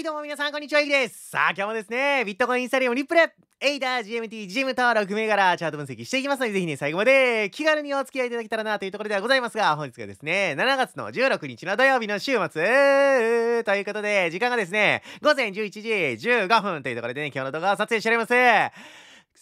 いどうも皆さんこんにちはゆきですさあ今日もですねビットコインスタリオンリップレエイダー GMT、GM タ録ー銘柄チャート分析していきますので、ぜひね、最後まで気軽にお付き合いいただけたらなというところではございますが、本日がですね、7月の16日の土曜日の週末、ということで、時間がですね、午前11時15分というところでね、今日の動画を撮影しております。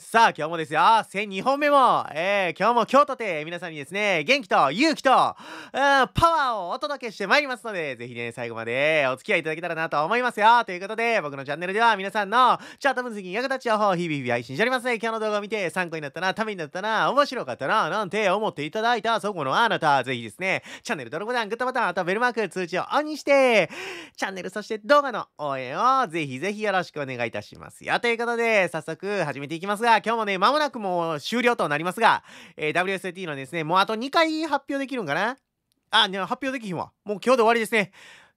さあ、今日もですよ、1002本目も、えー、今日も今日とて、皆さんにですね、元気と勇気と、うん、パワーをお届けしてまいりますので、ぜひね、最後までお付き合いいただけたらなと思いますよ。ということで、僕のチャンネルでは皆さんのチャート分析に役立つ情報を日々日々配信しております、ね。今日の動画を見て参考になったな、ためになったな、面白かったな、なんて思っていただいた、そこのあなた、ぜひですね、チャンネル登録ボタン、グッドボタン、あとベルマーク、通知をオンにして、チャンネル、そして動画の応援をぜひぜひよろしくお願いいたしますよ。ということで、早速始めていきますが、が、今日もね、まもなくもう終了となりますが、えー、WST a のですね、もうあと2回発表できるんかなあ、発表できひんわ。もう今日で終わりですね。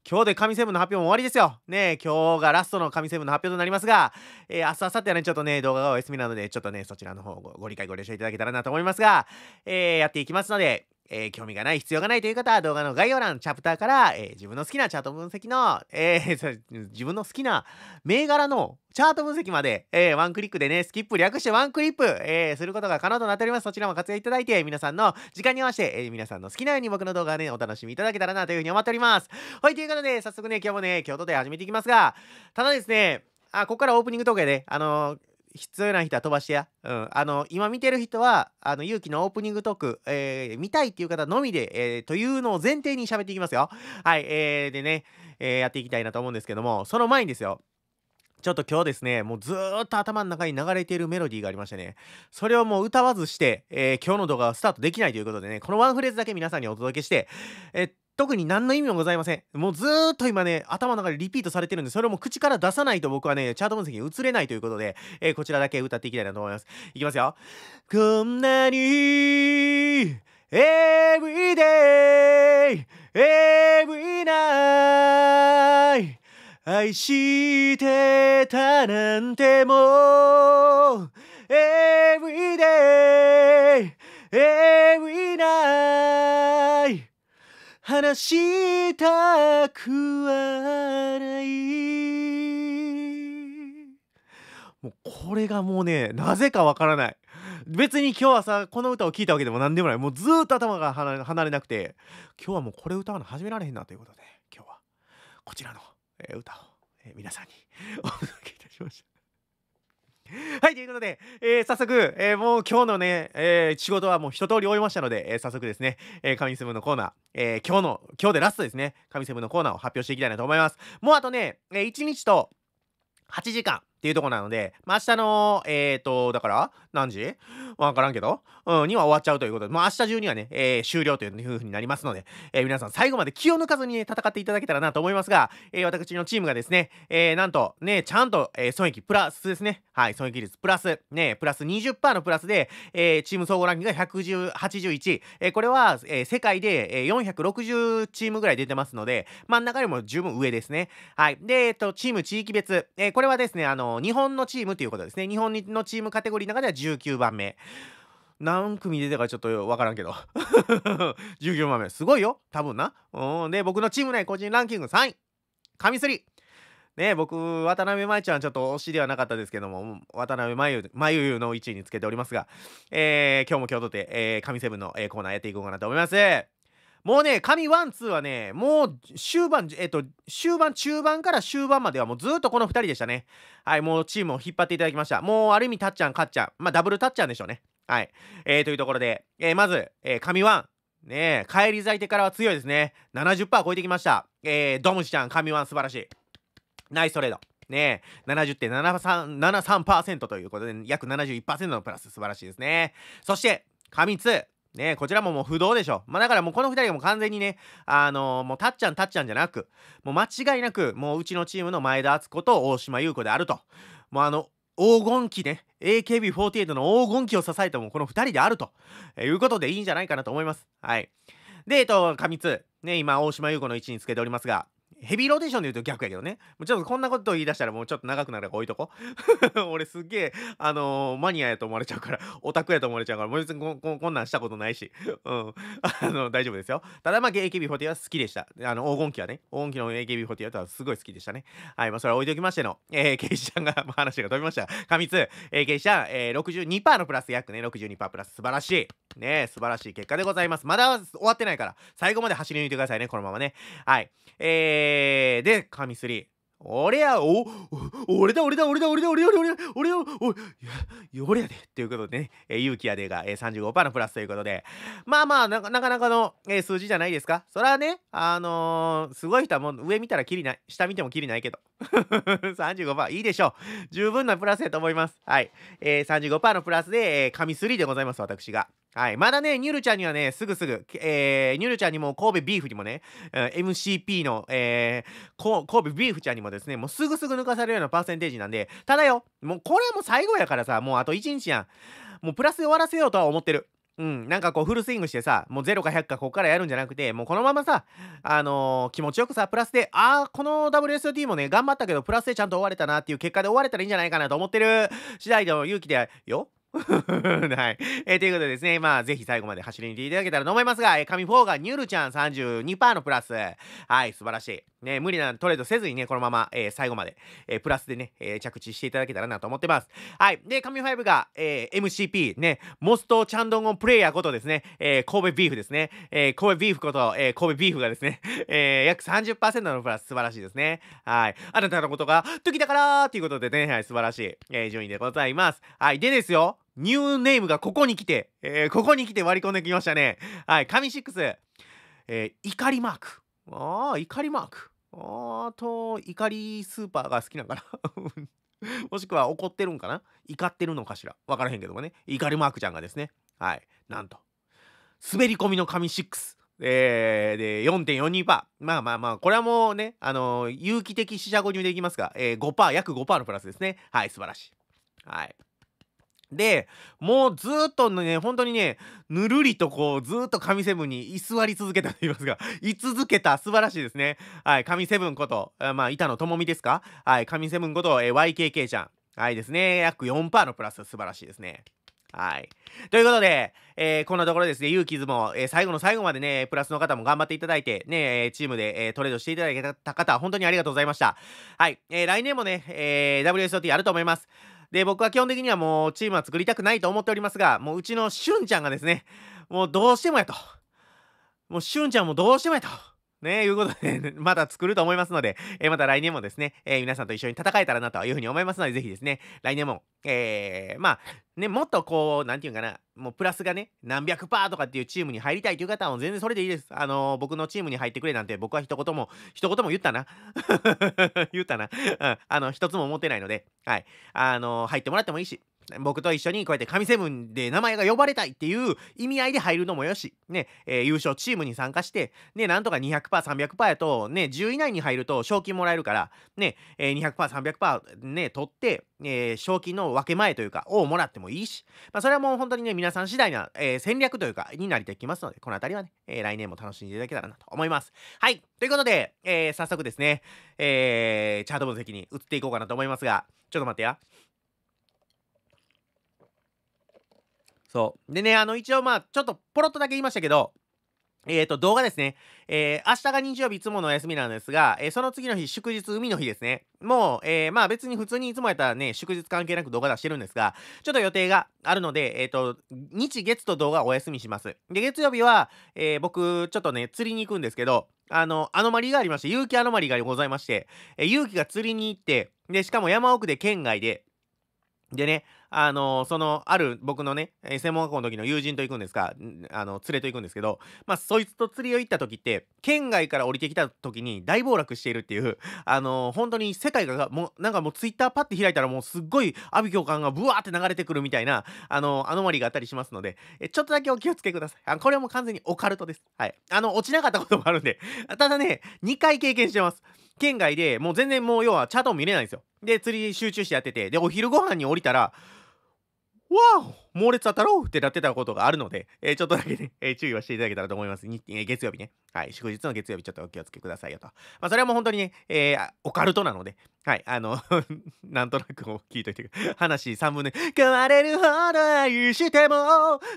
今日で神セブンの発表も終わりですよ。ね今日がラストの神セブンの発表となりますが、えー、明日、明後日はね、ちょっとね、動画がお休みなので、ちょっとね、そちらの方ごご理解ご了承いただけたらなと思いますが、えー、やっていきますので、えー、興味がない、必要がないという方は動画の概要欄、チャプターから、えー、自分の好きなチャート分析の、えー、自分の好きな銘柄のチャート分析まで、えー、ワンクリックでね、スキップ略してワンクリップ、えー、することが可能となっております。そちらも活用いただいて、皆さんの時間に合わせて、えー、皆さんの好きなように僕の動画ね、お楽しみいただけたらなというふうに思っております。はい、ということで、早速ね、今日もね、京都で始めていきますが、ただですね、あ、ここからオープニングトークやで、あのー必要な人は飛ばしてや。うん。あの、今見てる人は、あの、勇気のオープニングトーク、えー、見たいっていう方のみで、えー、というのを前提に喋っていきますよ。はい。えー、でね、えー、やっていきたいなと思うんですけども、その前にですよ。ちょっと今日ですね、もうずーっと頭の中に流れているメロディーがありましてね、それをもう歌わずして、えー、今日の動画はスタートできないということでね、このワンフレーズだけ皆さんにお届けして、えっ特に何の意味もございません。もうずーっと今ね、頭の中でリピートされてるんで、それも口から出さないと僕はね、チャート分析に移れないということで、えー、こちらだけ歌っていきたいなと思います。いきますよ。こんなに、every day, every night, 愛してたなんてもう、every day, every 話したくはないもうこれがもうねなぜかわからない別に今日はさこの歌を聴いたわけでも何でもないもうずっと頭が離れなくて今日はもうこれ歌うの始められへんなということで今日はこちらの歌を皆さんにお届けいたしましたはい、ということで、えー、早速、えー、もう今日のね、えー、仕事はもう一通り終えましたので、え早速ですね、え神セブンのコーナー、え今日の、今日でラストですね、神セブンのコーナーを発表していきたいなと思います。もうあとね、え1日と8時間、っていうとこなので、まあ、明日の、えっ、ー、と、だから、何時わからんけど、うん、には終わっちゃうということで、まあ、明日中にはね、えー、終了というふうになりますので、えー、皆さん最後まで気を抜かずに、ね、戦っていただけたらなと思いますが、えー、私のチームがですね、えー、なんと、ね、ちゃんと、えー、損益プラスですね、はい、損益率プラス、ね、プラス20%のプラスで、えー、チーム総合ランキングが181えー、これは、えー、世界で、えー、460チームぐらい出てますので、真ん中よりも十分上ですね。はい。で、えっ、ー、と、チーム地域別、えー、これはですね、あの、日本のチームということですね日本のチームカテゴリーの中では19番目何組出るかちょっと分からんけど19 番目すごいよ多分なで僕のチーム内個人ランキング3位カミスリね僕渡辺舞ちゃんちょっと推しではなかったですけども渡辺麻衣真の1位につけておりますが、えー、今日も今日とて、えー、神セブンの、えー、コーナーやっていこうかなと思いますもうね、神ワン、ツーはね、もう終盤、えっと、終盤、中盤から終盤まではもうずっとこの2人でしたね。はい、もうチームを引っ張っていただきました。もうある意味、たっちゃん、かっちゃん、まあ、ダブルたっちゃんでしょうね。はい。えー、というところで、えー、まず、えー、神ワン、ねえ、帰り咲いてからは強いですね。70%超えてきました。えー、ドムシちゃん、神ワン、素晴らしい。ナイストレード。ねえ、70.73%ということで、約71%のプラス、素晴らしいですね。そして、神2、ねこちらももう不動でしょ。まあだからもうこの2人がもう完全にね、あのー、もうたっちゃんたっちゃんじゃなく、もう間違いなく、もううちのチームの前田敦子と大島優子であると。もうあの、黄金期ね、AKB48 の黄金期を支えたもこの2人であると、えー、いうことでいいんじゃないかなと思います。はい。で、えっと、過密。ね、今、大島優子の位置につけておりますが、ヘビーローテーションで言うと逆やけどね。もちろんこんなこと言い出したらもうちょっと長くなるから置いとこ。俺すげえ、あのー、マニアやと思われちゃうから、オタクやと思われちゃうから、もう別にこここんなんしたことないし、うん。あの、大丈夫ですよ。ただまあ、AKB48 は好きでした。あの、黄金期はね、黄金期の AKB48 はすごい好きでしたね。はい、まあ、それは置いときましての、え ー、ケイシちゃんが、まあ、話が飛びました。過密、えー、ケイシちゃん、えー、62%のプラス、約ね、62%プラス、素晴らしい。ね素晴らしい結果でございます。まだ終わってないから、最後まで走り抜いてくださいね、このままね。はい。えーえー、で、神すり。俺や、お、俺だ、俺だ、俺だ、俺だ、俺だ、俺だ、俺だ、俺だ、俺やで。ということでね、え勇気やでが、え35%のプラスということで、まあまあ、なかなかの、え数字じゃないですか。それはね、あのすごい人はもう上見たらきりない、下見てもきりないけど。35%、いいでしょう。十分なプラスやと思います。はい。えー、35%のプラスで、えー、3でございます、私が。はい。まだね、ニュルちゃんにはね、すぐすぐ、えー、ニュルちゃんにも神戸ビーフにもね、MCP の、えー、神戸ビーフちゃんにもですね、もうすぐすぐ抜かされるようなパーセンテージなんで、ただよ、もうこれはもう最後やからさ、もうあと1日やん。もうプラスで終わらせようとは思ってる。うん、なんかこうフルスイングしてさ、もう0か100かこっからやるんじゃなくて、もうこのままさ、あのー、気持ちよくさ、プラスで、ああ、この WSOT もね、頑張ったけど、プラスでちゃんと終われたなっていう結果で終われたらいいんじゃないかなと思ってる次第の勇気でよ。はい、えー、ということでですね、まあ、ぜひ最後まで走りにていただけたらと思いますが、えー、神4がニュルちゃん32%のプラス。はい、素晴らしい。ね、無理なトレードせずにね、このまま、えー、最後まで、えー、プラスでね、えー、着地していただけたらなと思ってます。はい。で、神5が、えー、MCP、ね、モストチャンドンゴンプレイヤーことですね、えー、神戸ビーフですね、えー、神戸ビーフこと、えー、神戸ビーフがですね、えー、約30%のプラス、素晴らしいですね。はい。あなたのことが、時だからということでね、はい、素晴らしい、えー、順位でございます。はい。でですよ、ニューネームがここに来て、えー、ここに来て割り込んできましたね。はい、神6、えー、怒りマーク。ああ、怒りマーク。あと、怒りスーパーが好きなのかな もしくは怒ってるんかな怒ってるのかしらわからへんけどもね。怒りマークちゃんがですね。はい、なんと。滑り込みの神6。えー、で、4.42%。まあまあまあ、これはもうね、あのー、有機的四捨五入でいきますが、えー、5%、約5%のプラスですね。はい、素晴らしい。はい。でもうずっとね本当にねぬるりとこうずっと神セブンに居座り続けたと言いますが居続けた素晴らしいですねはい神セブンことまあ板野友美ですかはい神セブンこと、えー、YKK ちゃんはいですね約4%のプラス素晴らしいですねはい。ということで、えー、こんなところですね、勇気図ズも、えー、最後の最後までね、プラスの方も頑張っていただいて、ね、えチームで、えー、トレードしていただけた方、本当にありがとうございました。はい。え来年もね、え WSOT やると思います。で、僕は基本的にはもうチームは作りたくないと思っておりますが、もううちのしゅんちゃんがですね、もうどうしてもやと。もうしゅんちゃんもどうしてもやと。ね、いうことで まだ作ると思いますので、えー、また来年もですね、えー、皆さんと一緒に戦えたらなというふうに思いますので、ぜひですね、来年も、えー、まあ、ね、もっとこう、なんていうかな、もうプラスがね、何百パーとかっていうチームに入りたいという方は全然それでいいです。あのー、僕のチームに入ってくれなんて僕は一言も、一言も言ったな。言ったな。うん、あの、一つも思ってないので、はい。あのー、入ってもらってもいいし、僕と一緒にこうやって神セブンで名前が呼ばれたいっていう意味合いで入るのもよし、ね、えー、優勝チームに参加して、ね、なんとか 200%300% やと、ね、10位以内に入ると賞金もらえるから、ね、えー、200%300% ね、取って、えー、賞金の分け前というか、をもらってもいいし、まあ、それはもう本当にね、皆さん次第な、えー、戦略というか、になりてきますので、この辺りはね、えー、来年も楽しんでいただけたらなと思います。はい。ということで、えー、早速ですね、えー、チャート分析に移っていこうかなと思いますが、ちょっと待ってや。そう。でね、あの、一応まあ、ちょっとポロっとだけ言いましたけど、えっ、ー、と、動画ですね。えー、明日が日曜日いつものお休みなんですが、えー、その次の日、祝日、海の日ですね。もう、えー、まあ別に普通にいつもやったらね、祝日関係なく動画出してるんですが、ちょっと予定があるので、えっ、ー、と、日月と動画お休みします。で、月曜日は、えー、僕、ちょっとね、釣りに行くんですけど、あの、アノマリがありまして、勇気アノマリがございまして、えー、有が釣りに行って、で、しかも山奥で県外で、でね、あのー、その、ある僕のね、専門学校の時の友人と行くんですか、あの、連れと行くんですけど、まあ、そいつと釣りを行った時って、県外から降りてきた時に大暴落しているっていう、あのー、本当に世界が、もう、なんかもうツイッターパッて開いたらもうすっごい阿ビ教官がブワーって流れてくるみたいな、あのー、アノマリがあったりしますので、えちょっとだけお気をつけください。あこれはもう完全にオカルトです。はい。あの、落ちなかったこともあるんで、ただね、2回経験してます。県外でもう全然もう要はチャートも見れないんですよ。で釣り集中してやっててでお昼ご飯に降りたら「わお猛烈当たろうってなってたことがあるので、えー、ちょっとだけね、えー、注意はしていただけたらと思います。にえー、月曜日ね。はい。祝日の月曜日、ちょっとお気をつけくださいよと。まあ、それはもう本当にね、えー、オカルトなので、はい。あの なんとなく聞いといて、話3分の1。変われるほど愛しても、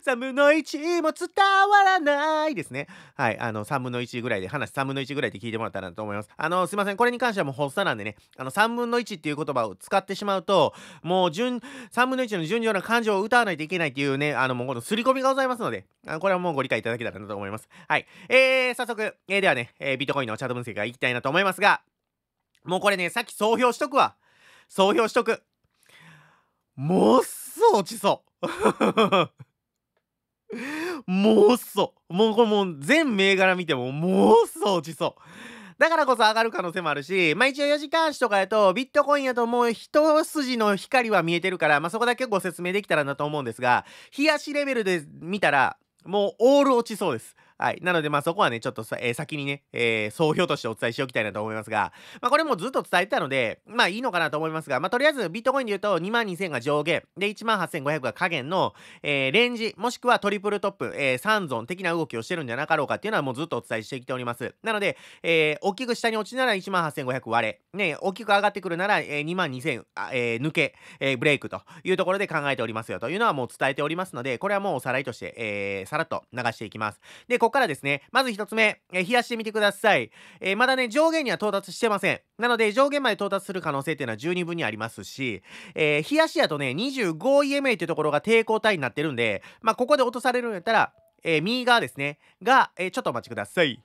3分の1も伝わらないですね。はい。あの、3分の1ぐらいで、話3分の1ぐらいで聞いてもらったらなと思います。あの、すいません。これに関してはもう発作なんでね、あの、3分の1っていう言葉を使ってしまうと、もう順、3分の1の順序な感情を歌わないといけないというね、あの、もうこの刷り込みがございますので、あのこれはもうご理解いただけたらなと思います。はい。えー、早速、えー、ではね、えー、ビットコインのチャート分析がいきたいなと思いますが、もうこれね、さっき総評しとくわ。総評しとく。もっそ落ちそう。もっそ。もうこれもう全銘柄見てももっそ落ちそう。だからこそ上がる可能性もあるし、まあ一応4時間足とかやと、ビットコインやともう一筋の光は見えてるから、まあそこだけご説明できたらなと思うんですが、冷やしレベルで見たら、もうオール落ちそうです。はい。なので、まあそこはね、ちょっとえー、先にね、えー、総評としてお伝えしておきたいなと思いますが、まあこれもずっと伝えてたので、まあいいのかなと思いますが、まあとりあえずビットコインで言うと22,000が上限、で18,500が下限の、えー、レンジ、もしくはトリプルトップ、えー、三尊的な動きをしてるんじゃなかろうかっていうのはもうずっとお伝えしてきております。なので、えー、大きく下に落ちなら18,500割れ、ね、大きく上がってくるなら、えー、22,000、えー、抜け、えー、ブレイクというところで考えておりますよというのはもう伝えておりますので、これはもうおさらいとして、えー、さらっと流していきます。でここからですね、まず1つ目、えー、冷やしてみてください。えー、まだね、上限には到達してません。なので、上限まで到達する可能性っていうのは十二分にありますし、えー、冷やしやとね、25EMA っていうところが抵抗体になってるんで、まあ、ここで落とされるんやったら、えー、右側ですね、が、えー、ちょっとお待ちください。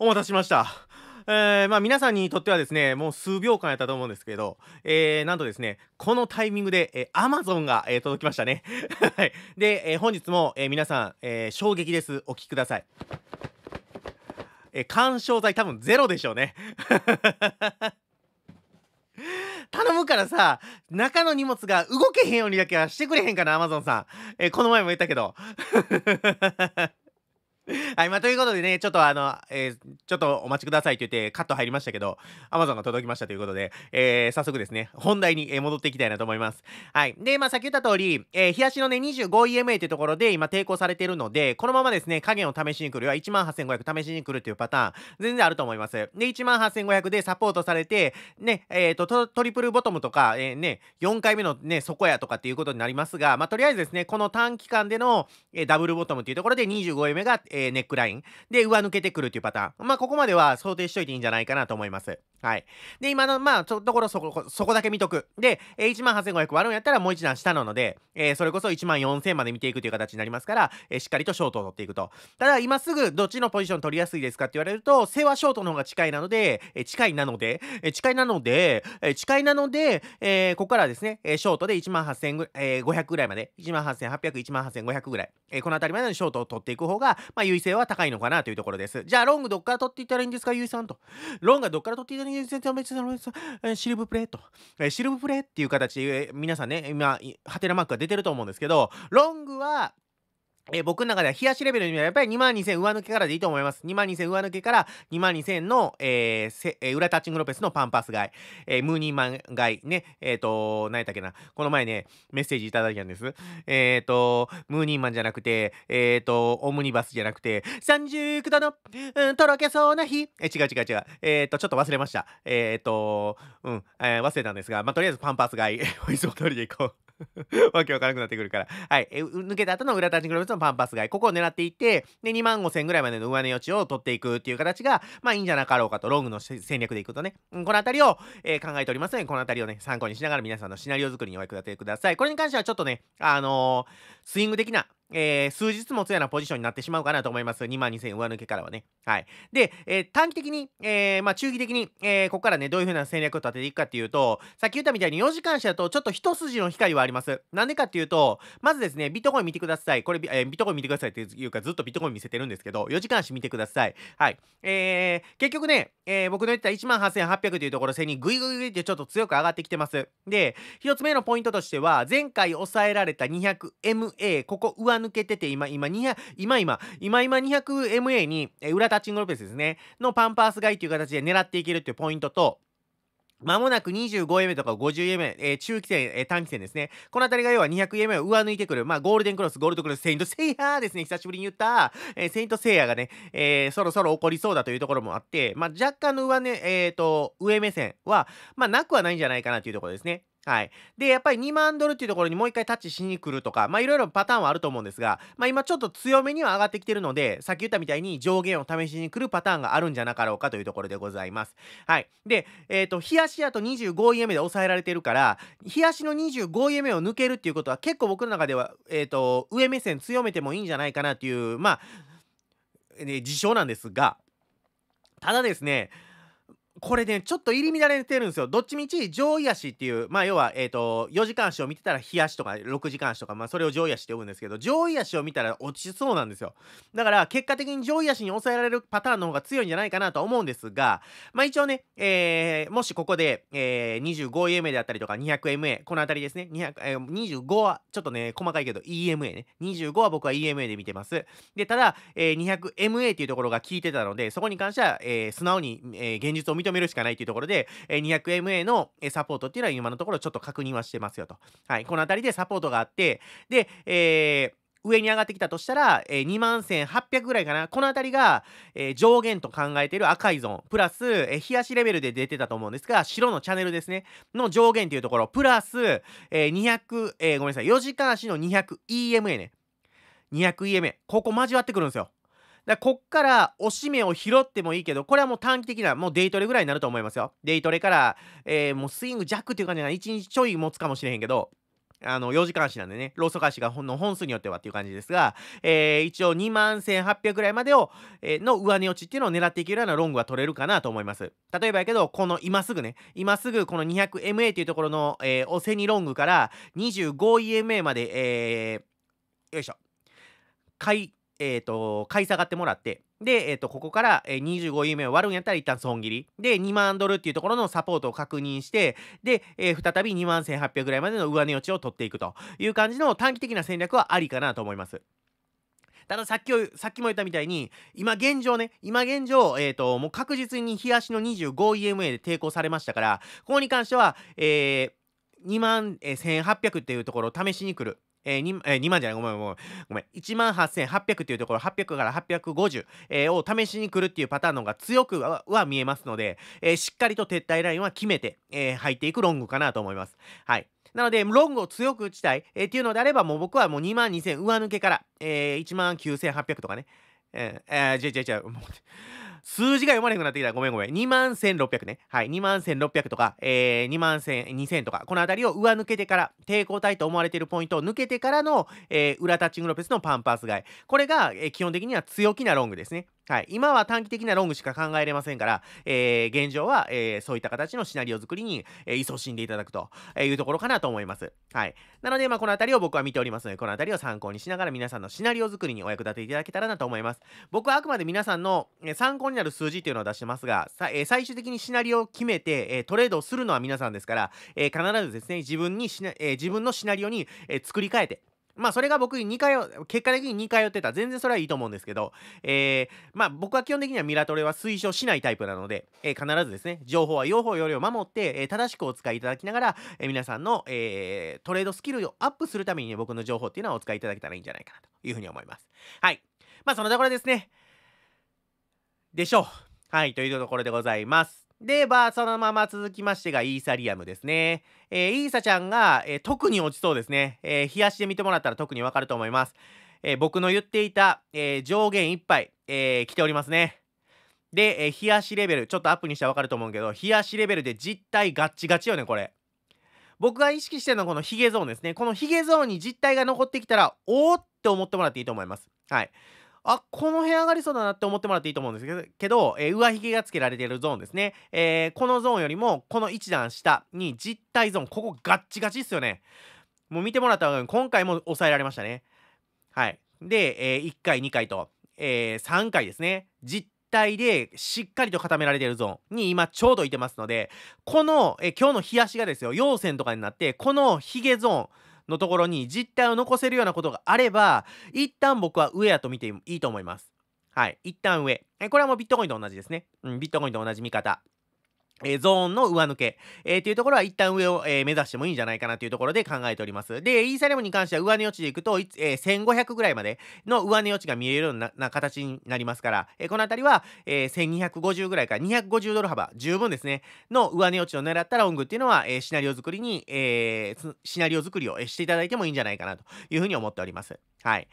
お待たせしました。えー、まあ、皆さんにとってはですね、もう数秒間やったと思うんですけど、えー、なんとですね、このタイミングで、えー、Amazon が、えー、届きましたね。はい。で、えー、本日も、えー、皆さん、えー、衝撃です。お聞きください。えー、干渉剤多分ゼロでしょうね。頼むからさ、中の荷物が動けへんようにだけはしてくれへんかな、Amazon さん。えー、この前も言ったけど。はい、まあ、ということでね、ちょっとあの、えー、ちょっとお待ちくださいと言ってカット入りましたけど、Amazon が届きましたということで、えー、早速ですね、本題に戻っていきたいなと思います。はい。で、まあ、先言った通り、えー、日足のね、25EMA ていうところで今抵抗されてるので、このままですね、加減を試しに来る、18500試しに来るというパターン、全然あると思います。で、18500でサポートされて、ね、えっ、ー、と、トリプルボトムとか、えー、ね、4回目のね、底やとかっていうことになりますが、まあ、とりあえずですね、この短期間での、えー、ダブルボトムっていうところで 25EMA が、えーネックラインで上抜けてくるというパターン。まあ、ここまでは想定しといていいんじゃないかなと思います。はい。で、今の、まあ、ちょっところそこ、そこだけ見とく。で、え万18,500割るんやったらもう一段下なので、えー、それこそ14,000まで見ていくという形になりますから、えー、しっかりとショートを取っていくと。ただ、今すぐどっちのポジション取りやすいですかって言われると、背はショートの方が近いなので、えー、近いなので、えー、近いなので、えー、近いなので、えー、ここからですね、ショートで18,500ぐ,、えー、ぐらいまで、18,800、18,500ぐらい、えー、この辺りまでのショートを取っていく方が、まあまあ、優位性は高いのかなというところです。じゃあ、ロングどっから取っていったらいいんですか、優位さんと。ロングはどっから取っていったらいいんですか、と。シルブプレーと。シルブプレーっていう形で、皆さんね、今、ハテナマークが出てると思うんですけど、ロングはえー、僕の中では冷やしレベルにはやっぱり2万2000上抜けからでいいと思います。2万2000上抜けから2万2000の、えーえー、裏タッチングロペスのパンパス買い、えー、ムーニーマン買い、ね、えっ、ー、と、何やったっけな、この前ね、メッセージいただいたんです。えっ、ー、と、ムーニーマンじゃなくて、えっ、ー、と、オムニバスじゃなくて、3九度の、うん、とろけそうな日。えー、違う違う違う。えっ、ー、と、ちょっと忘れました。えっ、と、うん、えー、忘れたんですが、まあ、とりあえずパンパス買い、いつも通りでいこう。わけわからなくなってくるから。はい。え抜けた後の裏立ち黒別のパンパス買い。ここを狙っていって、で、2万5千ぐらいまでの上値余地を取っていくっていう形が、まあいいんじゃなかろうかと、ロングの戦略でいくとね。うん、この辺りを、えー、考えておりますので、この辺りをね、参考にしながら皆さんのシナリオ作りにお役立てください。これに関してはちょっとね、あのースイング的な、えー、数日もつやなポジションになってしまうかなと思います。2万2000上抜けからはね。はい。で、えー、短期的に、えー、まあ中期的に、えー、ここからね、どういう風な戦略を立てていくかっていうと、さっき言ったみたいに4時間しだとちょっと一筋の光はあります。なんでかっていうと、まずですね、ビットコイン見てください。これ、えー、ビットコイン見てくださいっていうか、ずっとビットコイン見せてるんですけど、4時間し見てください。はい。えー、結局ね、えー、僕の言った1万8800というところ線にグイグイグイってちょっと強く上がってきてます。で、1つ目のポイントとしては、前回抑えられた 200M 200MA ここ上抜けてて今今200今今今今 200MA に、えー、裏タッチングロペスですねのパンパース買いという形で狙っていけるというポイントとまもなく 25M とか 50M、えー、中期戦、えー、短期戦ですね。この辺りが要は 200M を上抜いてくる。まあ、ゴールデンクロス、ゴールドクロス、セイントセイヤーですね。久しぶりに言った、えー、セイントセイヤーがね、えそろそろ起こりそうだというところもあって、まあ、若干の上ね、えっ、と、上目線は、まあ、なくはないんじゃないかなというところですね。はい。で、やっぱり2万ドルっていうところにもう一回タッチしに来るとか、まあいろいろパターンはあると思うんですが、まあ今ちょっと強めには上がってきてるので、さっき言ったみたいに上限を試しに来るパターンがあるんじゃなかろうかというところでございます。はい。で、えっ、ー、と、冷やしやと2 5位目で抑えられてるから、冷やしの2 5位目を抜けるっていうことは結構僕の中では、えっ、ー、と、上目線強めてもいいんじゃないかなっていう、まあ、ね、事象なんですが、ただですね、これねちょっと入り乱れてるんですよどっちみち上位足っていうまあ要はえっ、ー、と4時間足を見てたら日足とか6時間足とかまあそれを上位足って呼ぶんですけど上位足を見たら落ちそうなんですよだから結果的に上位足に抑えられるパターンの方が強いんじゃないかなと思うんですがまあ一応ね、えー、もしここで、えー、25MA であったりとか 200MA この辺りですね200、えー、25はちょっとね細かいけど EMA ね25は僕は EMA で見てますでただ、えー、200MA っていうところが効いてたのでそこに関しては、えー、素直に、えー、現実を見認めるしかないというところで、え 200MA のサポートっていうのは今のところちょっと確認はしてますよと。はい、この辺りでサポートがあって、で、えー上に上がってきたとしたら、えー、2万1800ぐらいかな。このあたりが、えー、上限と考えている赤いゾーン、プラス、えー、冷やしレベルで出てたと思うんですが、白のチャンネルですね、の上限というところ、プラス、えー、200、えー、ごめんなさい、4時間足の 200EMA ね。200EMA。ここ交わってくるんですよ。だこっからおしめを拾ってもいいけど、これはもう短期的な、もうデイトレぐらいになると思いますよ。デイトレから、えー、もうスイング弱っていう感じが1日ちょい持つかもしれへんけど、あの、4時間足なんでね、ローソク足がほんの本数によってはっていう感じですが、えー、一応2万1800ぐらいまでを、えー、の上値落ちっていうのを狙っていけるようなロングは取れるかなと思います。例えばやけど、この今すぐね、今すぐこの 200MA っていうところの、えー、おセニロングから 25EMA まで、えー、よいしょ、買い、えー、と、買い下がってもらって、で、えっ、ー、と、ここから、え25 ema を割るんやったら一旦損切り。で、2万ドルっていうところのサポートを確認して、で、えー、再び2万1800ぐらいまでの上値落ちを取っていくという感じの短期的な戦略はありかなと思います。たださっきさっきも言ったみたいに、今現状ね、今現状、えっ、ー、と、もう確実に冷やしの 25EMA で抵抗されましたから、ここに関しては、えー、2万1800っていうところを試しに来る。えー 2, えー、2万じゃないごめんごめんごめん1万8800っていうところ800から850、えー、を試しに来るっていうパターンの方が強くは見えますので、えー、しっかりと撤退ラインは決めて、えー、入っていくロングかなと思います。はいなので、ロングを強く打ちたい、えー、っていうのであれば、もう僕はもう2万2000上抜けから、えー、1万9800とかね、えー、えー、じゃじゃじゃ、もう数字が読まれなくなってきたらごめんごめん。2万1600ね。はい。2万1600とか、えー、2万2000とか、この辺りを上抜けてから、抵抗体と思われているポイントを抜けてからの、えー、裏タッチングロペスのパンパース買い。これが、えー、基本的には強気なロングですね。はい、今は短期的なロングしか考えれませんから、えー、現状は、えー、そういった形のシナリオ作りに、えー、勤しんでいただくというところかなと思います。はい。なので、まあ、この辺りを僕は見ておりますので、この辺りを参考にしながら皆さんのシナリオ作りにお役立ていただけたらなと思います。僕はあくまで皆さんの、え参考にになる数字というのを出してますが、えー、最終的にシナリオを決めて、えー、トレードをするのは皆さんですから、えー、必ずですね、自分にしな、え自分のシナリオに、え作り変えて、まあそれが僕に2回、結果的に2回寄ってた。全然それはいいと思うんですけど、えー、まあ僕は基本的にはミラトレは推奨しないタイプなので、えー、必ずですね、情報は用法よりを守って、えー、正しくお使いいただきながら、えー、皆さんの、えー、トレードスキルをアップするために、ね、僕の情報っていうのはお使いいただけたらいいんじゃないかなというふうに思います。はい。まあそのところですね。でしょう。はい、というところでございます。で、まあ、そのまま続きましてが、イーサリアムですね。えー、イーサちゃんが、えー、特に落ちそうですね。えー、冷やしで見てもらったら特にわかると思います。えー、僕の言っていた、えー、上限いっぱい、えー、来ておりますね。で、えー、冷やしレベル、ちょっとアップにしたらわかると思うけど、冷やしレベルで実体ガッチガチよね、これ。僕が意識してるのはこのヒゲゾーンですね。このヒゲゾーンに実体が残ってきたら、おーって思ってもらっていいと思います。はい。あこの部屋上がりそうだなって思ってもらっていいと思うんですけど、えー、上髭がつけられているゾーンですね、えー、このゾーンよりもこの一段下に実体ゾーンここガッチガチっすよねもう見てもらったよに今回も抑えられましたねはいで、えー、1回2回と、えー、3回ですね実体でしっかりと固められているゾーンに今ちょうどいてますのでこの、え今日の冷やしがですよ陽線とかになってこの髭ゾーンのところに実態を残せるようなことがあれば一旦僕は上やと見ていいと思いますはい一旦上これはもうビットコインと同じですね、うん、ビットコインと同じ見方えゾーンの上抜け、えー、ていうところは一旦上を、えー、目指してもいいんじゃないかなというところで考えております。で、イーサリアムに関しては上値余地でいくと、えー、1500ぐらいまでの上値余地が見えるような形になりますから、えー、このあたりは、えー、1250ぐらいから250ドル幅、十分ですね、の上値余地を狙ったロングっていうのは、えシナリオ作りに、えシナリオ作りをしていただいてもいいんじゃないかなというふうに思っております。はい。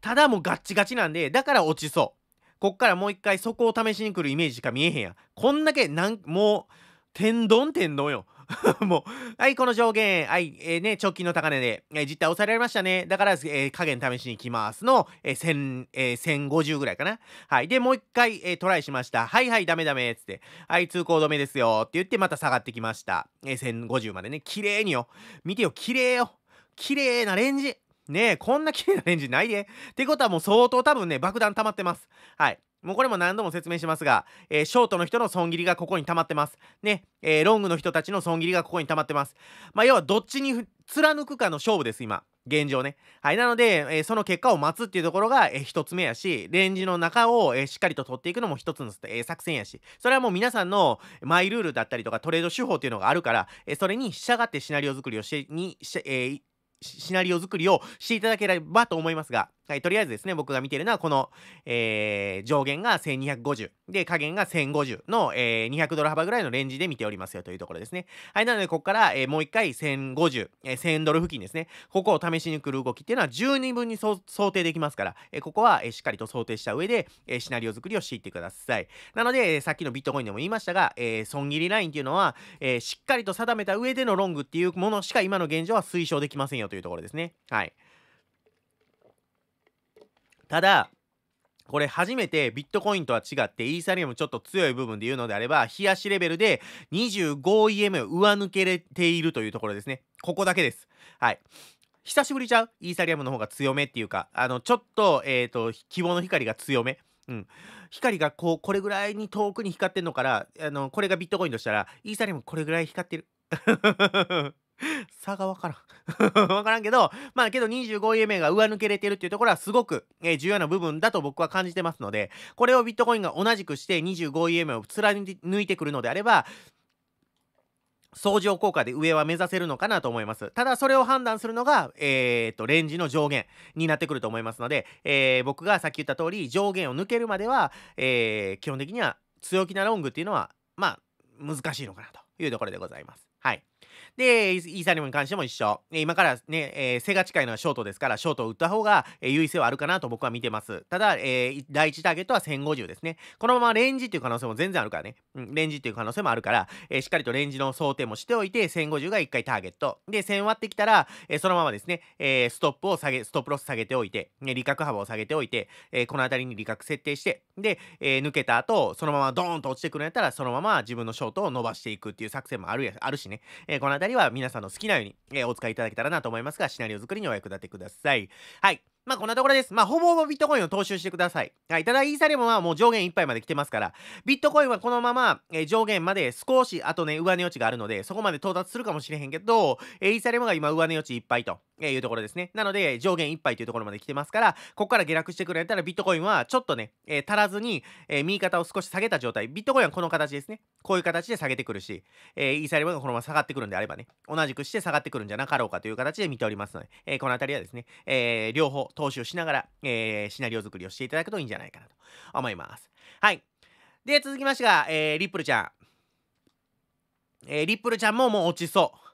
ただもうガッチガチなんで、だから落ちそう。こっからもう一回そこを試しに来るイメージしか見えへんやこんだけなんもう天丼天丼よ もう、はい、この上限、はい、えー、ね、直近の高値で、えー、実態押さられましたね。だから、えー、加減試しに来ますの、えー、1000、えー、1050ぐらいかな。はい。で、もう一回、えー、トライしました。はいはい、ダメダメ、つって。はい、通行止めですよ、って言って、また下がってきました。えー、1050までね、綺麗によ。見てよ、綺麗よ。綺麗なレンジ。ねえ、こんな綺麗なレンジないで。ってことはもう相当多分ね、爆弾溜まってます。はい。もうこれも何度も説明しますが、えー、ショートの人の損切りがここに溜まってます。ね、えー、ロングの人たちの損切りがここに溜まってます。まあ、要はどっちに貫くかの勝負です、今。現状ね。はい。なので、えー、その結果を待つっていうところが、えー、一つ目やし、レンジの中を、えー、しっかりと取っていくのも一つの、え作戦やし、それはもう皆さんのマイルールだったりとかトレード手法っていうのがあるから、えそれに従ってシナリオ作りをして、にし、えシナリオ作りをしていただければと思いますがはい、とりあえずですね、僕が見ているのは、この、えー、上限が1250、で、下限が1050の、えー、200ドル幅ぐらいのレンジで見ておりますよというところですね。はい、なので、ここから、えー、もう一回1050、えー、1000ドル付近ですね、ここを試しに来る動きっていうのは十二分に想定できますから、えー、ここは、えー、しっかりと想定した上で、えー、シナリオ作りをしていってください。なので、えー、さっきのビットコインでも言いましたが、えー、損切りラインっていうのは、えー、しっかりと定めた上でのロングっていうものしか今の現状は推奨できませんよというところですね。はい。ただこれ初めてビットコインとは違ってイーサリアムちょっと強い部分で言うのであれば冷やしレベルで 25EM 上抜けれているというところですねここだけですはい久しぶりちゃうイーサリアムの方が強めっていうかあのちょっとえっ、ー、と希望の光が強めうん、光がこうこれぐらいに遠くに光ってんのからあのこれがビットコインとしたらイーサリアムこれぐらい光ってる 差がわからん。わからんけど、まあけど25位目が上抜けれてるっていうところはすごく、えー、重要な部分だと僕は感じてますので、これをビットコインが同じくして25位目を貫いてくるのであれば、相乗効果で上は目指せるのかなと思います。ただそれを判断するのが、えー、と、レンジの上限になってくると思いますので、えー、僕がさっき言った通り、上限を抜けるまでは、えー、基本的には強気なロングっていうのは、まあ、難しいのかなというところでございます。はい。で、イーサリアムに関しても一緒。今からね、えー、背が近いのはショートですから、ショートを打った方が、えー、優位性はあるかなと僕は見てます。ただ、えー、第1ターゲットは1050ですね。このままレンジっていう可能性も全然あるからね。うん、レンジっていう可能性もあるから、えー、しっかりとレンジの想定もしておいて、1050が1回ターゲット。で、1000割ってきたら、えー、そのままですね、えー、ストップを下げ、ストップロス下げておいて、ね、利確幅を下げておいて、えー、この辺りに利確設定して、で、えー、抜けた後、そのままドーンと落ちてくるんやったら、そのまま自分のショートを伸ばしていくっていう作戦もあるや、あるしね、えー、この辺り2は皆さんの好きなように、えー、お使いいただけたらなと思いますが、シナリオ作りにお役立てください。はい。まあこんなところです。まあほぼほぼビットコインを踏襲してください。はい。ただイーサリアムはもう上限いっぱいまで来てますから、ビットコインはこのまま、えー、上限まで少し、あとね、上値余地があるので、そこまで到達するかもしれへんけど、えー、イーサリアムが今上値余地いっぱいと、えいうところですね。なので、上限いっぱいというところまで来てますから、ここから下落してくれたらビットコインはちょっとね、え足らずに、え右肩を少し下げた状態。ビットコインはこの形ですね。こういう形で下げてくるし、えー、イーサリアムがこのまま下がってくるんであればね、同じくして下がってくるんじゃなかろうかという形で見ておりますので、えー、このあたりはですね、えー、両方投資をしながら、えー、シナリオ作りをしていただくといいんじゃないかなと思います。はい。で、続きましてが、えー、リップルちゃん。えー、リップルちゃんももう落ちそう。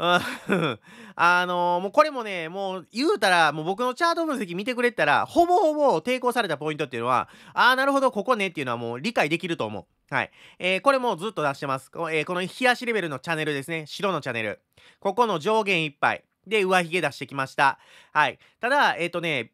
あのー、もうこれもね、もう言うたら、もう僕のチャート分析見てくれたら、ほぼほぼ抵抗されたポイントっていうのは、ああ、なるほど、ここねっていうのはもう理解できると思う。はい。えー、これもずっと出してます。こ,、えー、この冷やしレベルのチャンネルですね。白のチャンネル。ここの上限いっぱい。で、上髭出してきました。はい。ただ、えっ、ー、とね、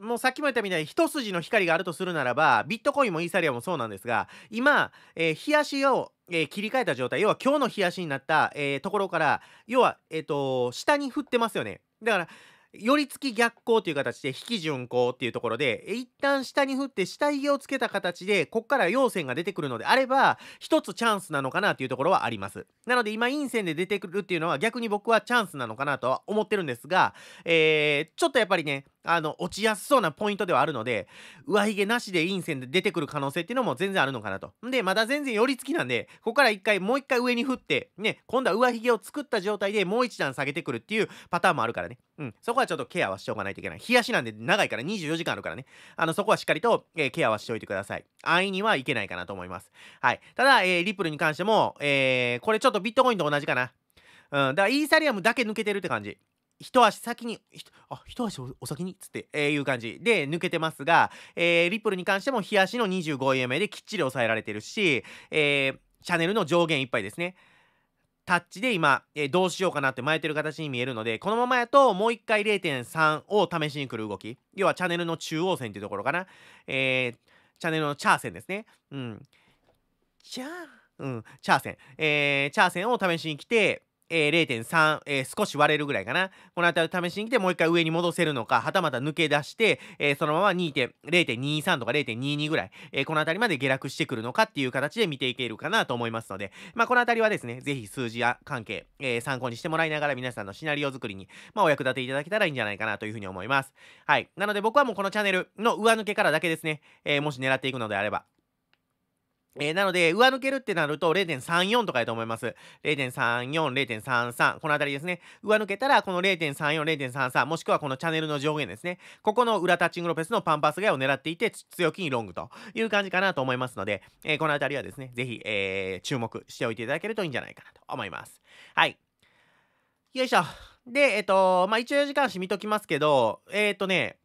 もうさっきも言ったみたいに一筋の光があるとするならば、ビットコインもイーサリアもそうなんですが、今、えー、冷やしを、えー、切り替えた状態、要は今日の冷やしになった、えー、ところから、要は、えっ、ー、と、下に降ってますよね。だから、寄り付き逆行という形で引き順行っていうところで一旦下に降って下髭をつけた形でこっから陽線が出てくるのであれば一つチャンスなのかなというところはありますなので今陰線で出てくるっていうのは逆に僕はチャンスなのかなとは思ってるんですが、えー、ちょっとやっぱりねあの落ちやすそうなポイントではあるので上髭なしで陰線で出てくる可能性っていうのも全然あるのかなと。でまだ全然寄り付きなんでここから一回もう一回上に振ってね今度は上髭を作った状態でもう一段下げてくるっていうパターンもあるからね、うん、そこはちょっとケアはしておかないといけない冷やしなんで長いから24時間あるからねあのそこはしっかりと、えー、ケアはしておいてください安易にはいけないかなと思いますはいただ、えー、リップルに関しても、えー、これちょっとビットコインと同じかなうん、だからイーサリアムだけ抜けてるって感じ。一足先に、あ、一足お先につって、えー、いう感じで抜けてますが、えー、リップルに関しても日足の2 5円目できっちり抑えられてるし、えー、チャンネルの上限いっぱいですね。タッチで今、えー、どうしようかなって巻いてる形に見えるので、このままやともう一回0.3を試しに来る動き。要はチャンネルの中央線っていうところかな。えー、チャンネルのチャー線ですね。うん。チャー、うん、チャー線。えー、チャー線を試しに来て、えー、0.3、えー、少し割れるぐらいかな。この辺りを試しに来て、もう一回上に戻せるのか、はたまた抜け出して、えー、そのまま2 0.23とか0.22ぐらい、えー、この辺りまで下落してくるのかっていう形で見ていけるかなと思いますので、まあ、この辺りはですね、ぜひ数字や関係、えー、参考にしてもらいながら皆さんのシナリオ作りに、まあ、お役立ていただけたらいいんじゃないかなというふうに思います。はい。なので僕はもうこのチャンネルの上抜けからだけですね、えー、もし狙っていくのであれば、えー、なので、上抜けるってなると0.34とかやと思います。0.34、0.33、このあたりですね。上抜けたら、この0.34、0.33、もしくはこのチャンネルの上限ですね。ここの裏タッチングロペスのパンパスガイを狙っていて、強気にロングという感じかなと思いますので、えー、このあたりはですね、ぜひ、えー、注目しておいていただけるといいんじゃないかなと思います。はい。よいしょ。で、えっ、と、まあ、一応時間しみときますけど、えっ、とね、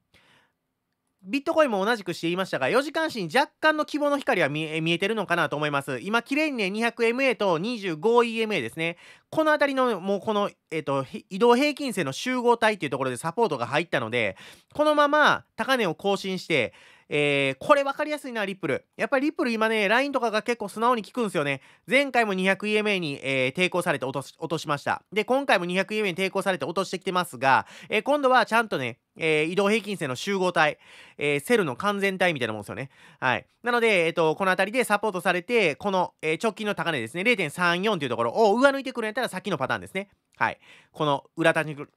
ビットコインも同じくしていましたが、4時間足に若干の希望の光は見えてるのかなと思います。今、綺麗にね、200MA と 25EMA ですね。このあたりの、もうこの、えっ、ー、と、移動平均線の集合体っていうところでサポートが入ったので、このまま高値を更新して、えー、これ分かりやすいな、リップル。やっぱりリップル今ね、LINE とかが結構素直に効くんですよね。前回も 200EMA に、えー、抵抗されて落とし、落としました。で、今回も 200EMA に抵抗されて落としてきてますが、えー、今度はちゃんとね、えー、移動平均線の集合体、えー、セルの完全体みたいなもんですよね。はい。なので、えっ、ー、と、この辺りでサポートされて、この、え直近の高値ですね、0.34というところを上抜いてくるんやったら先のパターンですね。はい。この裏立ち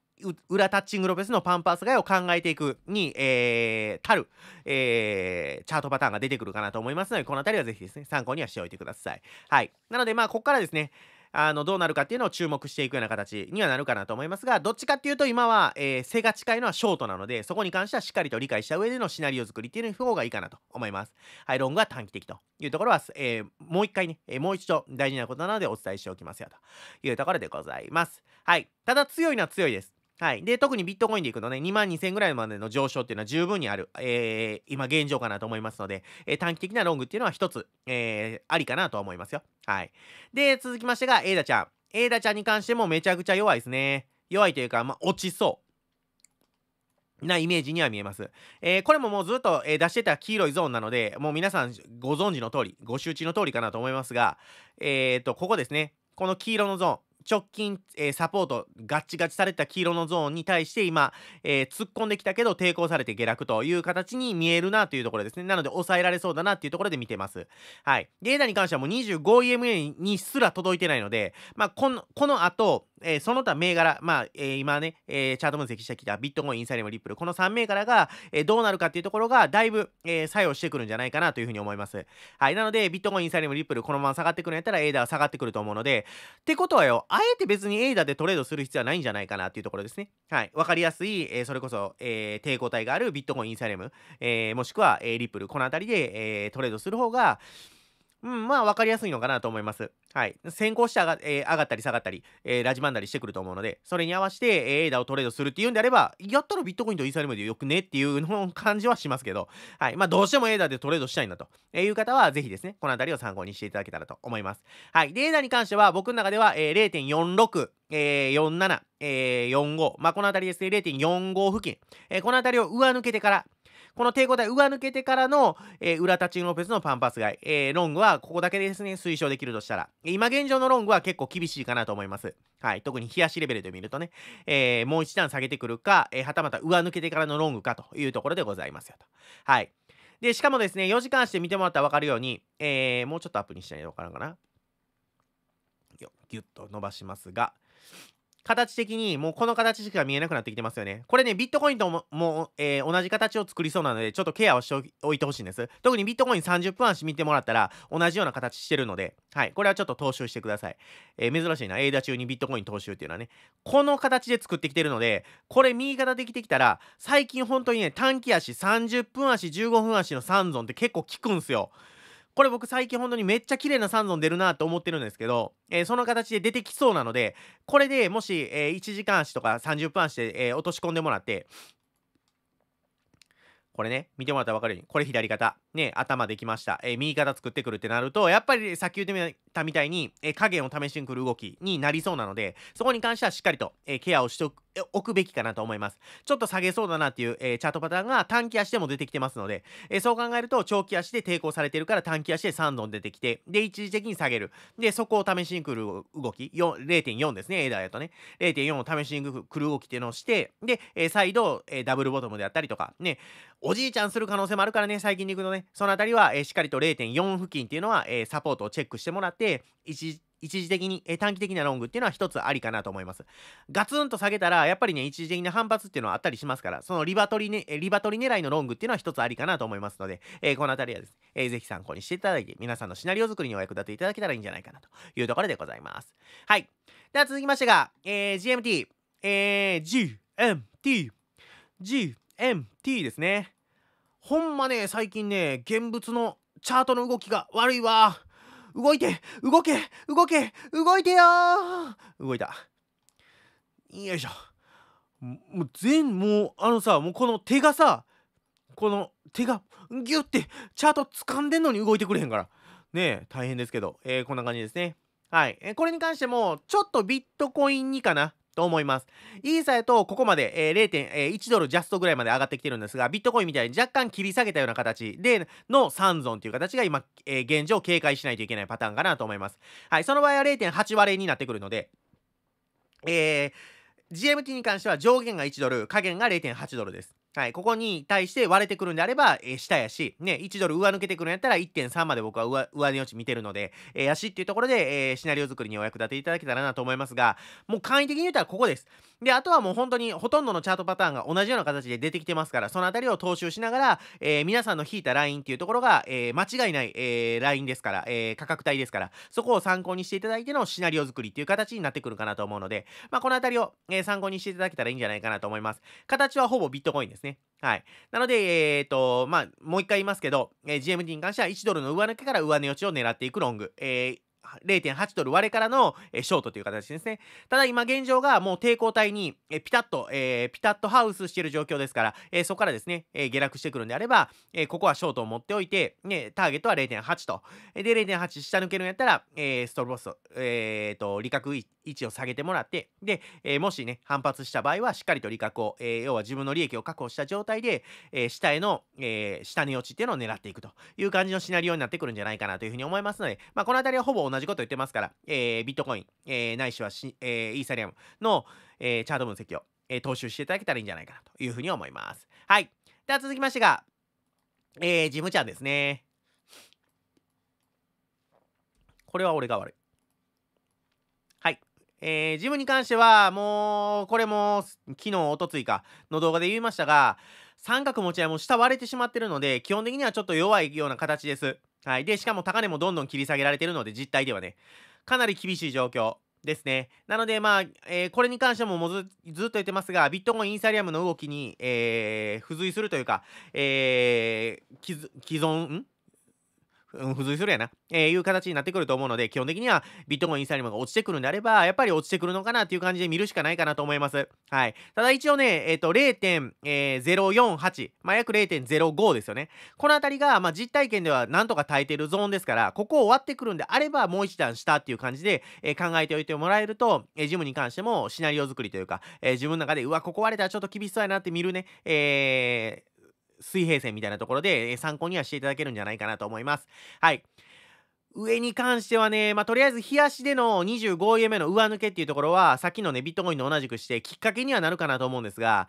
裏タッチングロペスのパンパース街を考えていくに、えー、たる、えー、チャートパターンが出てくるかなと思いますので、この辺りはぜひですね、参考にはしておいてください。はい。なので、まあ、ここからですね、あの、どうなるかっていうのを注目していくような形にはなるかなと思いますが、どっちかっていうと今は、えー、背が近いのはショートなので、そこに関してはしっかりと理解した上でのシナリオ作りっていう方がいいかなと思います。はい、ロングは短期的というところは、えー、もう一回ね、えー、もう一度大事なことなのでお伝えしておきますよというところでございます。はい。ただ強いのは強いです。はい。で、特にビットコインでいくとね、2万2000円ぐらいまでの上昇っていうのは十分にある、えー、今現状かなと思いますので、えー、短期的なロングっていうのは一つ、えー、ありかなとは思いますよ。はい。で、続きましてが、エイダちゃん。エイダちゃんに関してもめちゃくちゃ弱いですね。弱いというか、まあ、落ちそう。なイメージには見えます。えー、これももうずっと、えー、出してた黄色いゾーンなので、もう皆さんご存知の通り、ご周知の通りかなと思いますが、えー、っと、ここですね。この黄色のゾーン。直近、えー、サポートガッチガチされた黄色のゾーンに対して今、えー、突っ込んできたけど抵抗されて下落という形に見えるなというところですねなので抑えられそうだなっていうところで見てますはいデータに関してはもう 25EMA にすら届いてないのでまあこのこの後えー、その他銘柄、まあ、えー、今ね、えー、チャート分析してきたビットコイン、インサレム、リップル、この3銘柄が、えー、どうなるかっていうところが、だいぶ、えー、作用してくるんじゃないかなというふうに思います。はい。なので、ビットコイン、インサレム、リップル、このまま下がってくるんやったら、エーダーは下がってくると思うので、ってことはよ、あえて別にエーダーでトレードする必要はないんじゃないかなっていうところですね。はい。わかりやすい、えー、それこそ、えー、抵抗体があるビットコイン、インサレム、えー、もしくは、えー、リップル、このあたりで、えー、トレードする方が、うん、まあ分かりやすいのかなと思います。はい。先行して上が,、えー、上がったり下がったり、えー、ラジバンダリしてくると思うので、それに合わせて、えー、a ーをトレードするっていうんであれば、やったらビットコインとイーサリアムでよくねっていうの感じはしますけど、はい。まあどうしてもエ d ダでトレードしたいんだと、えいう方は、ぜひですね、この辺りを参考にしていただけたらと思います。はい。で、ー d a に関しては、僕の中では、えー、0.46、えー、47、えー、45、まあ、この辺りですね、0.45付近、えー、この辺りを上抜けてから、この抵抗体上抜けてからの、えー、浦田ローロペスのパンパス外、えー、ロングはここだけですね、推奨できるとしたら。今現状のロングは結構厳しいかなと思います。はい。特に冷やしレベルで見るとね、えー、もう一段下げてくるか、えー、はたまた上抜けてからのロングかというところでございますよと。はい。で、しかもですね、4時間して見てもらったら分かるように、えー、もうちょっとアップにしたら分からんかな。ぎゅっと伸ばしますが、形的にもうこの形しか見えなくなってきてますよね。これね、ビットコインとももえー、同じ形を作りそうなので、ちょっとケアをしておいてほしいんです。特にビットコイン30分足見てもらったら、同じような形してるので、はい、これはちょっと踏襲してください。えー、珍しいな、エイダ中にビットコイン踏襲っていうのはね、この形で作ってきてるので、これ右肩できてきたら、最近本当にね、短期足、30分足、15分足の3ゾンって結構効くんすよ。これ僕最近本当にめっちゃ綺麗な三尊出るなと思ってるんですけど、えー、その形で出てきそうなので、これでもし、えー、1時間足とか30分足で、えー、落とし込んでもらって、これね、見てもらったら分かるように、これ左肩。ね、頭できました、えー、右肩作ってくるってなると、やっぱりさっき言ってみたみたいに、えー、加減を試しにくる動きになりそうなので、そこに関してはしっかりと、えー、ケアをしておく、えー、おくべきかなと思います。ちょっと下げそうだなっていう、えー、チャートパターンが短期足でも出てきてますので、えー、そう考えると長期足で抵抗されてるから短期足で3度出てきて、で、一時的に下げる。で、そこを試しにくる動き、0.4ですね、エーダーやとね。0.4を試しにくる動きっていうのをして、で、えー、再度、えー、ダブルボトムであったりとか、ね、おじいちゃんする可能性もあるからね、最近に行くとね、そのあたりは、えー、しっかりと0.4付近っていうのは、えー、サポートをチェックしてもらって、一時一時的に、えー、短期的なロングっていうのは一つありかなと思います。ガツンと下げたら、やっぱりね、一時的な反発っていうのはあったりしますから、そのリバトリ、ね、リバトリ狙いのロングっていうのは一つありかなと思いますので、えー、このあたりはですね、えー、ぜひ参考にしていただいて、皆さんのシナリオ作りにお役立ていただけたらいいんじゃないかなというところでございます。はい。では続きましてが、えー、GMT、えー、GMT、GMT ですね。ほんまね最近ね現物のチャートの動きが悪いわ動いて動け動け動いてよ動いたよいしょもう全もうあのさもうこの手がさこの手がギュッてチャート掴んでんのに動いてくれへんからねえ大変ですけど、えー、こんな感じですねはい、えー、これに関してもちょっとビットコインにかなと思います。イーサやとここまで、えー、0.1ドルジャストぐらいまで上がってきてるんですが、ビットコインみたいに若干切り下げたような形での三っという形が今、えー、現状警戒しないといけないパターンかなと思います。はい、その場合は0.8割になってくるので、えー、GMT に関しては上限が1ドル、下限が0.8ドルです。はい、ここに対して割れてくるんであれば、えー、下やし、ね、1ドル上抜けてくるんやったら1.3まで僕は上上値予地見てるので、えー、やしっていうところで、えー、シナリオ作りにお役立ていただけたらなと思いますが、もう簡易的に言ったらここです。で、あとはもう本当にほとんどのチャートパターンが同じような形で出てきてますから、そのあたりを踏襲しながら、えー、皆さんの引いたラインっていうところが、えー、間違いない、えー、ラインですから、えー、価格帯ですから、そこを参考にしていただいてのシナリオ作りっていう形になってくるかなと思うので、まあ、このあたりを、えー、参考にしていただけたらいいんじゃないかなと思います。形はほぼビットコインです。ですね。はい。なので、えっ、ー、と、まあ、もう一回言いますけど、えー、GMD に関しては1ドルの上抜けから上値落ちを狙っていくロング。えー0.8ドル割れからの、ショートという形ですね。ただ今現状がもう抵抗体に、ピタッと、えー、ピタッとハウスしている状況ですから、えそこからですね、え下落してくるんであれば、えここはショートを持っておいて、ね、ターゲットは0.8と。で、0.8下抜けるんやったら、えストロボス、えーと、利確位置を下げてもらって、で、えもしね、反発した場合はしっかりと利確を、え要は自分の利益を確保した状態で、え下への、え下値落ちっていうのを狙っていくという感じのシナリオになってくるんじゃないかなというふうに思いますので、まあ、この辺りはほぼ同じこと言ってますから、えー、ビットコイン、えー、ないしはし、えー、イーサリアムの、えー、チャート分析を、えー、踏襲していただけたらいいんじゃないかなというふうに思います。はい。では続きましてが、えー、ジムちゃんですね。これは俺が悪い。はい。えー、ジムに関しては、もう、これも、昨日、おとついかの動画で言いましたが、三角持ち合いも下割れてしまってるので、基本的にはちょっと弱いような形です。はい。で、しかも高値もどんどん切り下げられてるので、実態ではね、かなり厳しい状況ですね。なので、まあ、えー、これに関してももずずっと言ってますが、ビットコイン、インサリアムの動きに、えー、付随するというか、えー、既存、んうん、付随するやな、えー、いう形になってくると思うので、基本的にはビットコイン、インスタリムが落ちてくるんであれば、やっぱり落ちてくるのかなっていう感じで見るしかないかなと思います。はい。ただ一応ね、えっ、ー、と、0.048、まあ、約0.05ですよね。このあたりが、まあ、実体験ではなんとか耐えてるゾーンですから、ここをわってくるんであれば、もう一段下っていう感じで、えー、考えておいてもらえると、えー、ジムに関してもシナリオ作りというか、えー、自分の中で、うわ、ここ割れたらちょっと厳しそうやなって見るね、えー、水平線みたいなところで参考にはしていただけるんじゃないかなと思います。はい。上に関してはね、まあ、とりあえず、冷やしでの2 5 e 目の上抜けっていうところは、さっきのね、ビットコインと同じくして、きっかけにはなるかなと思うんですが、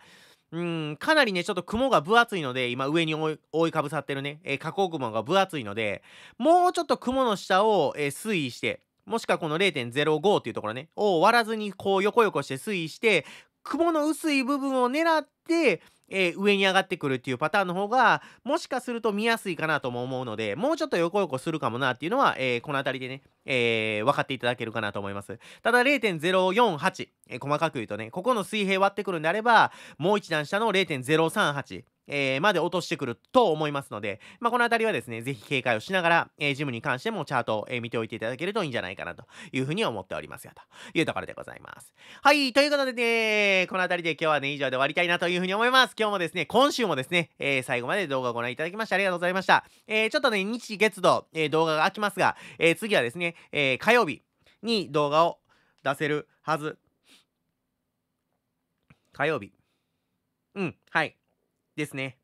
うん、かなりね、ちょっと雲が分厚いので、今上に覆いかぶさってるね、えー、下降雲が分厚いので、もうちょっと雲の下を、えー、推移して、もしくはこの0.05っていうところね、を割らずにこう横横して推移して、雲の薄い部分を狙って、えー、上に上がってくるっていうパターンの方が、もしかすると見やすいかなとも思うので、もうちょっと横横するかもなっていうのは、えー、この辺りでね、えー、分かっていただけるかなと思います。ただ0.048、えー、細かく言うとね、ここの水平割ってくるんであれば、もう一段下の0.038、えー、まで落としてくると思いますので、まあ、このあたりはですね、ぜひ警戒をしながら、えー、ジムに関してもチャートを、えー、見ておいていただけるといいんじゃないかなというふうに思っておりますよ、というところでございます。はい、ということでね、このあたりで今日はね、以上で終わりたいなというふうに思います。今日もですね、今週もですね、えー、最後まで動画をご覧いただきましてありがとうございました。えー、ちょっとね、日月度、えー、動画が飽きますが、えー、次はですね、えー、火曜日に動画を出せるはず。火曜日。うん、はい。ですね。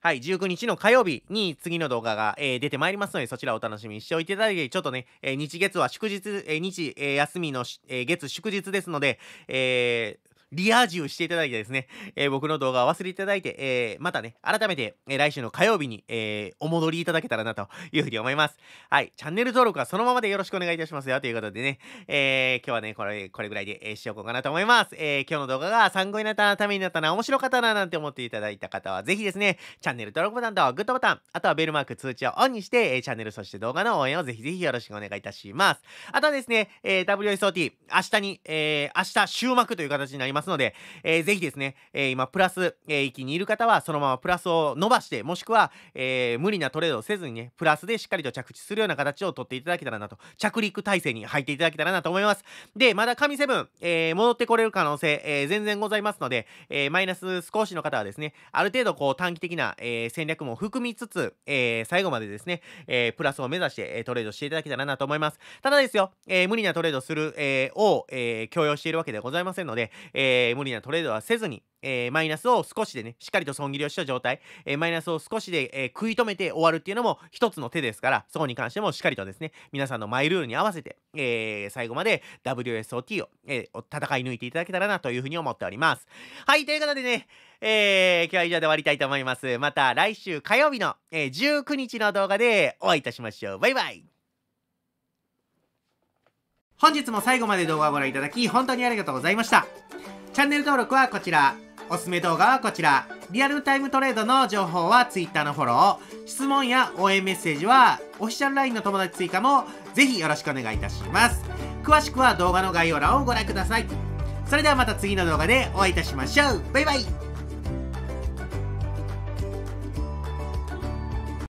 はい、19日の火曜日に次の動画が、えー、出てまいりますので、そちらをお楽しみにしておいていただいて、ちょっとね、えー、日月は祝日、えー、日、え休みの、え月祝日ですので、えー、リア充していただいてですね、えー、僕の動画を忘れていただいて、えー、またね、改めて、えー、来週の火曜日に、えお戻りいただけたらなというふうに思います。はい、チャンネル登録はそのままでよろしくお願いいたしますよということでね、え今日はね、これ、これぐらいで、えしよこうかなと思います。え今日の動画が参考になったな、ためになったな、面白かったな、なんて思っていただいた方は、ぜひですね、チャンネル登録ボタンとグッドボタン、あとはベルマーク通知をオンにして、えチャンネルそして動画の応援をぜひぜひよろしくお願いいたします。あとはですね、え WSOT、明日に、え明日週幕という形になります。ますので、えー、ぜひですね、えー、今プラス、えー、域にいる方はそのままプラスを伸ばしてもしくは、えー、無理なトレードをせずにねプラスでしっかりと着地するような形をとっていただけたらなと着陸体制に入っていただけたらなと思いますでまだ神セブン、えー、戻ってこれる可能性、えー、全然ございますので、えー、マイナス少しの方はですねある程度こう短期的な、えー、戦略も含みつつ、えー、最後までですね、えー、プラスを目指して、えー、トレードしていただけたらなと思いますただですよ、えー、無理なトレードする、えー、を、えー、強要しているわけではございませんので、えーえー、無理なトレードはせずに、えー、マイナスを少しでね、しっかりと損切りをした状態、えー、マイナスを少しで、えー、食い止めて終わるっていうのも一つの手ですから、そこに関してもしっかりとですね、皆さんのマイルールに合わせて、えー、最後まで WSOT を、えー、戦い抜いていただけたらなというふうに思っております。はい、ということでね、えー、今日は以上で終わりたいと思います。また来週火曜日の、えー、19日の動画でお会いいたしましょう。バイバイ本日も最後まで動画をご覧いただき、本当にありがとうございました。チャンネル登録はこちら。おすすめ動画はこちら。リアルタイムトレードの情報は Twitter のフォロー。質問や応援メッセージはオフィシャル LINE の友達追加もぜひよろしくお願いいたします。詳しくは動画の概要欄をご覧ください。それではまた次の動画でお会いいたしましょう。バイバイ